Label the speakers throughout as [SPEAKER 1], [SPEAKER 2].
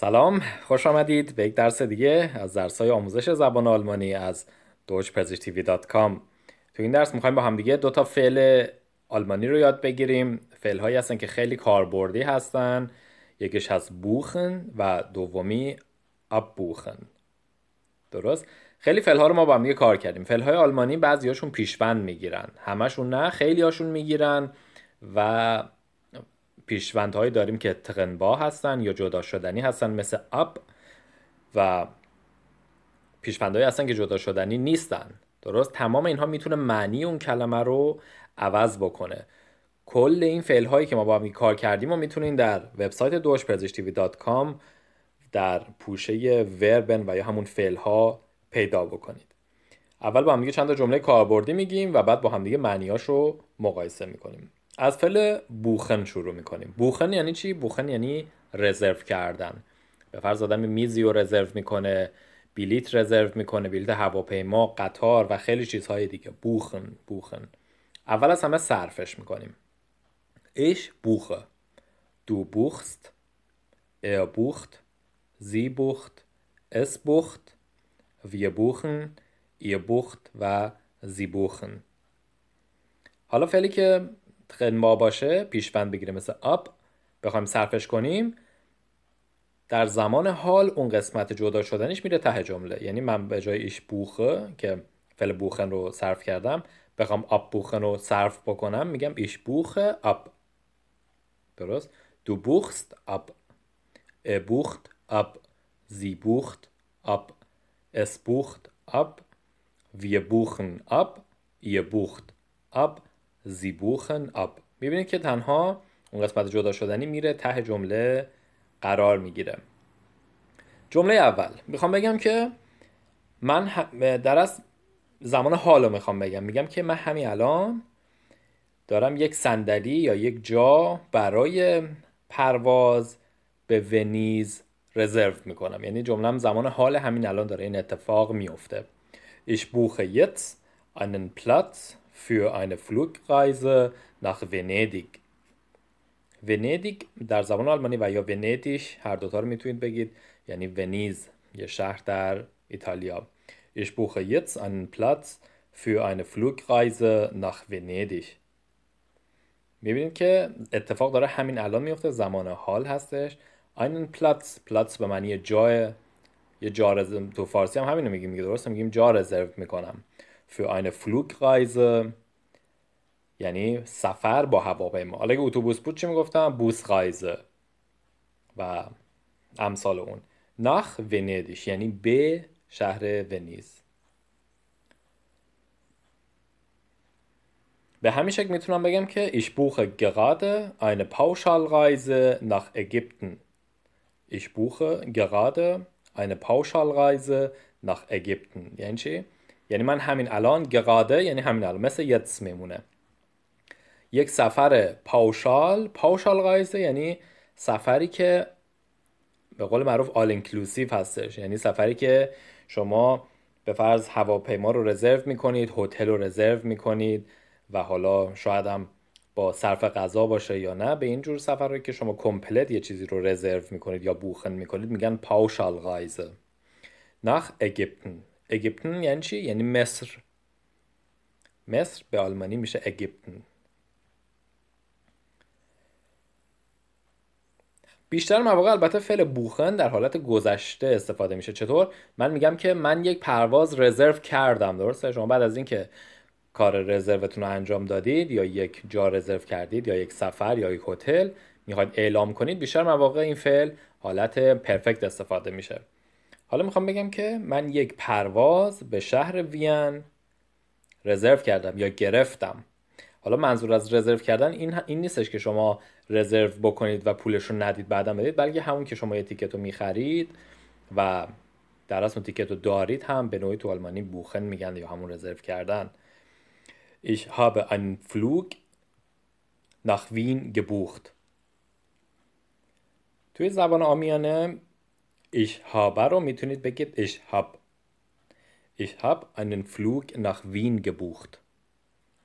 [SPEAKER 1] سلام خوش آمدید به یک درس دیگه از درس های آموزش زبان آلمانی از deutschpersischTV.com تو این درس میخوایم با هم دیگه دو تا فعل آلمانی رو یاد بگیریم فعل هایی هستن که خیلی کاربردی هستن یکیش از بوخن و دومی اب بوخن درست خیلی فعل ها رو ما با هم کار کردیم فعل های آلمانی بعضی هاشون پیشوند میگیرن همشون نه خیلی هاشون میگیرن و پیشوندهایی داریم که تقنبا هستن یا جدا شدنی هستن مثل اب و پیشوندهایی هستن که جدا شدنی نیستن درست تمام اینها میتونه معنی اون کلمه رو عوض بکنه کل این فعل هایی که ما با هم کار کردیم و میتونین در وبسایت دوش در پوشه وربن و یا همون فعل ها پیدا بکنید اول با همدیگه چند تا جمله کاربردی میگیم و بعد با همدیگه معنیاش رو مقایسه میکنیم از فعل بوخن شروع میکنیم بوخن یعنی چی بوخن یعنی رزرو کردن به فرض آدم میزی رو رزرو میکنه بلیت رزرو میکنه بلیت هواپیما قطار و خیلی چیزهای دیگه بوخن بوخن اول از همه صرفش میکنیم ایش بوخه دو بوخست ای بوخت زی بوخت اس بوخت وی بوخن ای بوخت و زی بوخن حالا فعلی که ما باشه پیشبند بگیره مثل آب، بخوایم صرفش کنیم در زمان حال اون قسمت جدا شدنش میره ته جمله یعنی من به جای ایش بوخه که فل بوخن رو صرف کردم بخوام آب بوخن رو صرف بکنم میگم ایش بوخه آب درست دو بوخست ا بوخت اب زی بوخت آب اس بوخت آب وی بوخن آپ یه بوخت آب زیبوخن آب میبینید که تنها اون قسمت جدا شدنی میره ته جمله قرار میگیره جمله اول میخوام بگم که من در از زمان حال رو میخوام بگم میگم که من همین الان دارم یک صندلی یا یک جا برای پرواز به ونیز رزرو میکنم یعنی جمله زمان حال همین الان داره این اتفاق میفته ایش بوخه یت einen Platz für eine Flugreise nach Venedig Venedig در زبان آلمانی و یا ونیتیش هر دوتا رو میتونید بگید یعنی ونیز یه شهر در ایتالیا Ich buche jetzt einen Platz für eine Flugreise nach Venedig. میبینید که اتفاق داره همین الان میفته زمان حال هستش einen Platz Platz به معنی جای یه جا تو فارسی هم همینو میگیم میگه درست میگیم جا رزرو میکنم für eine Flugreise یعنی سفر با هواپیما حالا اگه اتوبوس بود چی میگفتم بوسreise و امثال اون nach Venedig یعنی به شهر ونیز به همین شکل میتونم بگم که ich buche gerade eine Pauschalreise nach Ägypten. Ich buche gerade eine Pauschalreise nach Ägypten. یعنی چی؟ یعنی من همین الان گقاده یعنی همین الان مثل یتس میمونه یک سفر پاوشال پاوشال قایسه یعنی سفری که به قول معروف آل اینکلوسیو هستش یعنی سفری که شما به فرض هواپیما رو رزرو میکنید هتل رو رزرو میکنید و حالا شاید هم با صرف غذا باشه یا نه به این جور سفر که شما کمپلت یه چیزی رو رزرو میکنید یا بوخن میکنید میگن پاوشال غایزه نخ اگیپتن یعنی چی؟ یعنی مصر مصر به آلمانی میشه اگیپتن بیشتر مواقع البته فعل بوخن در حالت گذشته استفاده میشه چطور من میگم که من یک پرواز رزرو کردم درسته شما بعد از اینکه کار رزروتون رو انجام دادید یا یک جا رزرو کردید یا یک سفر یا یک هتل میخواید اعلام کنید بیشتر مواقع این فعل حالت پرفکت استفاده میشه حالا میخوام بگم که من یک پرواز به شهر وین رزرو کردم یا گرفتم حالا منظور از رزرو کردن این, این نیستش که شما رزرو بکنید و پولش رو ندید بعدا بدید بلکه همون که شما یه تیکت رو میخرید و در اصل تیکت رو دارید هم به نوعی تو آلمانی بوخن میگن یا همون رزرو کردن Ich habe einen Flug nach Wien gebucht. توی زبان آمیانه Ich habe رو میتونید بگید ich hab. Ich hab einen Flug nach Wien gebucht.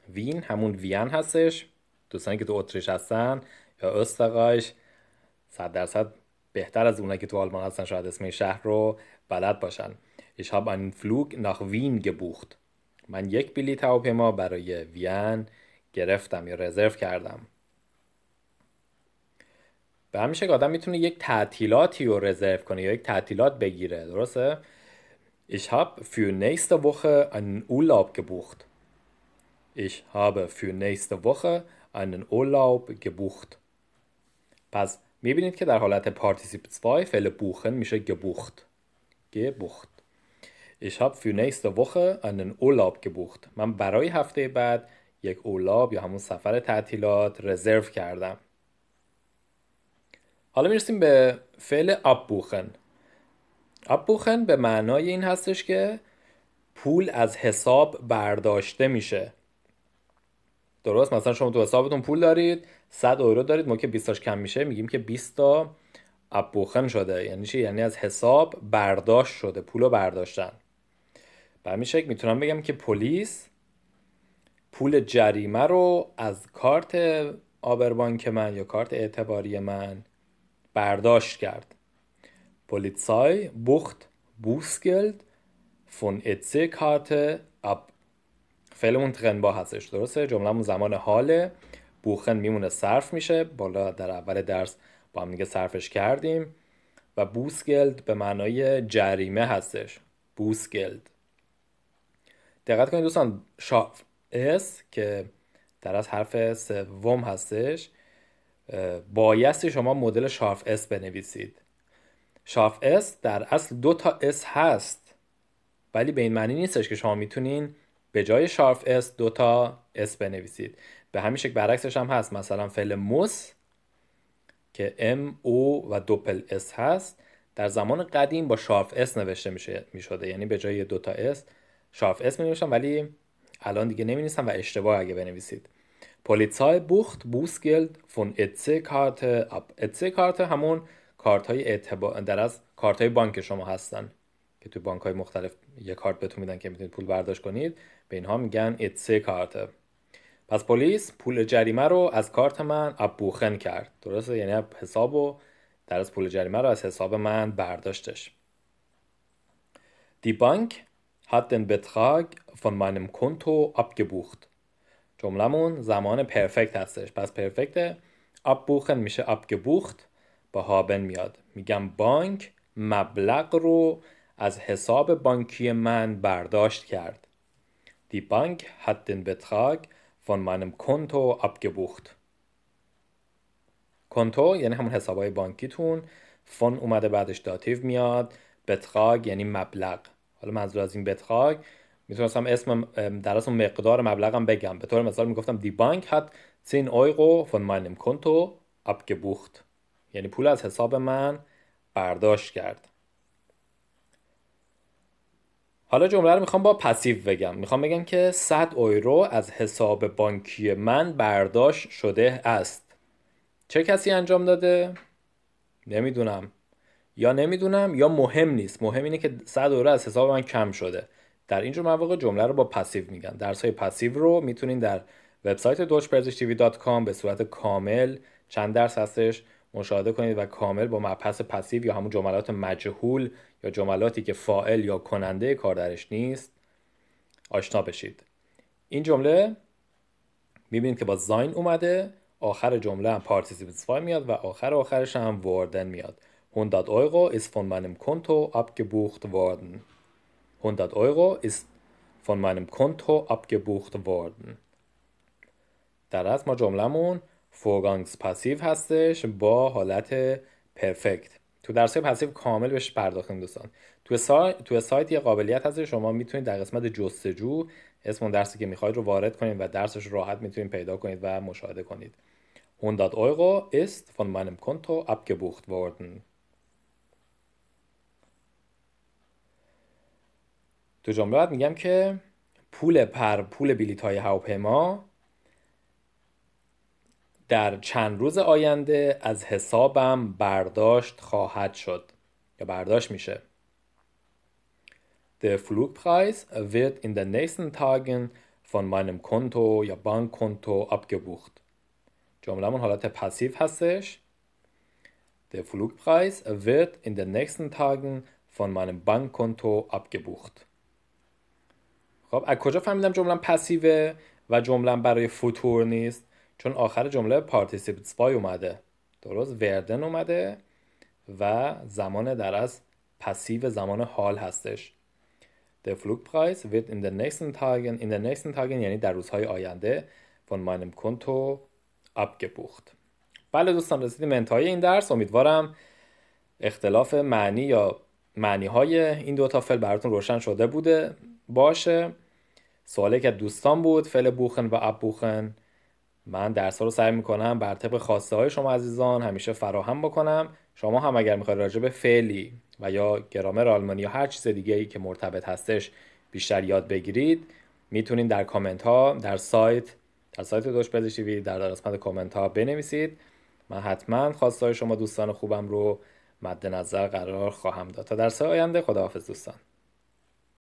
[SPEAKER 1] وین همون وین هستش دوستانی که تو اتریش هستن یا استقاش صد درصد بهتر از اونایی که تو آلمان هستن شاید اسم شهر رو بلد باشن ich habe einen Flug nach Wien gebucht من یک بلیط هواپیما برای وین گرفتم یا رزرو کردم به همین شکل آدم میتونه یک تعطیلاتی رو رزرو کنه یا یک تعطیلات بگیره درسته Ich habe für nächste Woche einen Urlaub gebucht. Ich habe für nächste Woche einen Urlaub gebucht. پس میبینید که در حالت پارتیسیپ 2 فعل بوخن میشه gebucht. gebucht. Ich habe für nächste Woche einen Urlaub gebucht. من برای هفته بعد یک اولاب یا همون سفر تعطیلات رزرو کردم. حالا میرسیم به فعل ابوخن بوخن به معنای این هستش که پول از حساب برداشته میشه درست مثلا شما تو حسابتون پول دارید 100 یورو دارید ما که 20 تاش کم میشه میگیم که 20 تا ابوخن شده یعنی چی یعنی از حساب برداشت شده پولو برداشتن به همین شکل میتونم بگم که پلیس پول جریمه رو از کارت آبربانک من یا کارت اعتباری من برداشت کرد. پلیسای بخت بوسگلد فون اتسه کارت اب فعلمون ترنبا هستش درسته جملهمون زمان حاله بوخن میمونه صرف میشه بالا در اول درس با هم دیگه صرفش کردیم و بوسگلد به معنای جریمه هستش بوسگلد دقت کنید دوستان شاف اس که در از حرف سوم هستش بایستی شما مدل شارف اس بنویسید شارف اس در اصل دو تا اس هست ولی به این معنی نیستش که شما میتونین به جای شارف اس دو تا اس بنویسید به همین شکل برعکسش هم هست مثلا فعل موس که ام او و دوپل اس هست در زمان قدیم با شارف اس نوشته میشه میشده یعنی به جای دو تا اس شارف اس می ولی الان دیگه نمی و اشتباه اگه بنویسید پلیسای بخت بوسگلد فون اتسه کارت اب اتسه کارت همون کارت های اعتبا... در از کارت های بانک شما هستن که تو بانک های مختلف یه کارت بهتون میدن که میتونید پول برداشت کنید به اینها میگن اتسه کارت پس پلیس پول جریمه رو از کارت من اب بوخن کرد درسته یعنی حساب و در از پول جریمه رو از حساب من برداشتش دی بانک hat den Betrag von meinem Konto abgebucht. جملهمون زمان پرفکت هستش پس پرفکت آب بوخن میشه آب گبوخت با هابن میاد میگم بانک مبلغ رو از حساب بانکی من برداشت کرد دی بانک hat den فون von meinem Konto abgebucht کنتو یعنی همون حسابای بانکیتون فون اومده بعدش داتیو میاد بتراگ یعنی مبلغ حالا منظور از این بتراگ میتونستم اسم در اصل مقدار مبلغم بگم به طور مثال میگفتم دی بانک hat 10 euro ماینم کونتو Konto abgebucht یعنی پول از حساب من برداشت کرد حالا جمله رو میخوام با پسیو بگم میخوام بگم که 100 یورو از حساب بانکی من برداشت شده است چه کسی انجام داده نمیدونم یا نمیدونم یا مهم نیست مهم اینه که 100 یورو از حساب من کم شده در اینجور مواقع جمله رو با پسیو میگن درس های پسیو رو میتونین در وبسایت deutschpersischtv.com به صورت کامل چند درس هستش مشاهده کنید و کامل با مبحث پسیو یا همون جملات مجهول یا جملاتی که فاعل یا کننده کار درش نیست آشنا بشید این جمله میبینید که با زاین اومده آخر جمله هم پارتیسیپیتسفای میاد و آخر آخرش هم واردن میاد 100 euro ist von meinem Konto abgebucht worden. 100 Euro ist von meinem Konto abgebucht worden. در از ما جملهمون فوگانگز پسیو هستش با حالت پرفکت تو درس پسیو کامل بهش پرداختیم دوستان تو سا... تو سایت یه قابلیت هست شما میتونید در قسمت جستجو اسم اون درسی که میخواید رو وارد کنید و درسش راحت میتونید پیدا کنید و مشاهده کنید 100 Euro ist von meinem Konto abgebucht worden. تو جملات میگم که پول پر پول بلیط های هواپیما در چند روز آینده از حسابم برداشت خواهد شد یا برداشت میشه The Flugpreis wird in den nächsten Tagen von meinem Konto یا Bankkonto abgebucht. جمله من حالت پسیو هستش. Der Flugpreis wird in den nächsten Tagen von meinem Bankkonto abgebucht. خب از کجا فهمیدم جمله پسیوه و جمله برای فوتور نیست چون آخر جمله پارتیسیپتس بای اومده درست وردن اومده و زمان در از پسیو زمان حال هستش The Flugpreis wird in den nächsten Tagen in den nächsten Tagen یعنی در روزهای آینده von meinem Konto abgebucht بله دوستان رسیدیم انتهای این درس امیدوارم اختلاف معنی یا معنی های این دو تا فعل براتون روشن شده بوده باشه سوالی که دوستان بود فعل بوخن و اب بوخن من درس رو سعی میکنم بر طبق خواسته های شما عزیزان همیشه فراهم بکنم شما هم اگر میخواید راجع به فعلی و یا گرامر آلمانی یا هر چیز دیگه ای که مرتبط هستش بیشتر یاد بگیرید میتونید در کامنت ها در سایت در سایت دوش پزشکی در قسمت کامنت ها بنویسید من حتما خواسته های شما دوستان خوبم رو مد نظر قرار خواهم داد تا در آینده خداحافظ دوستان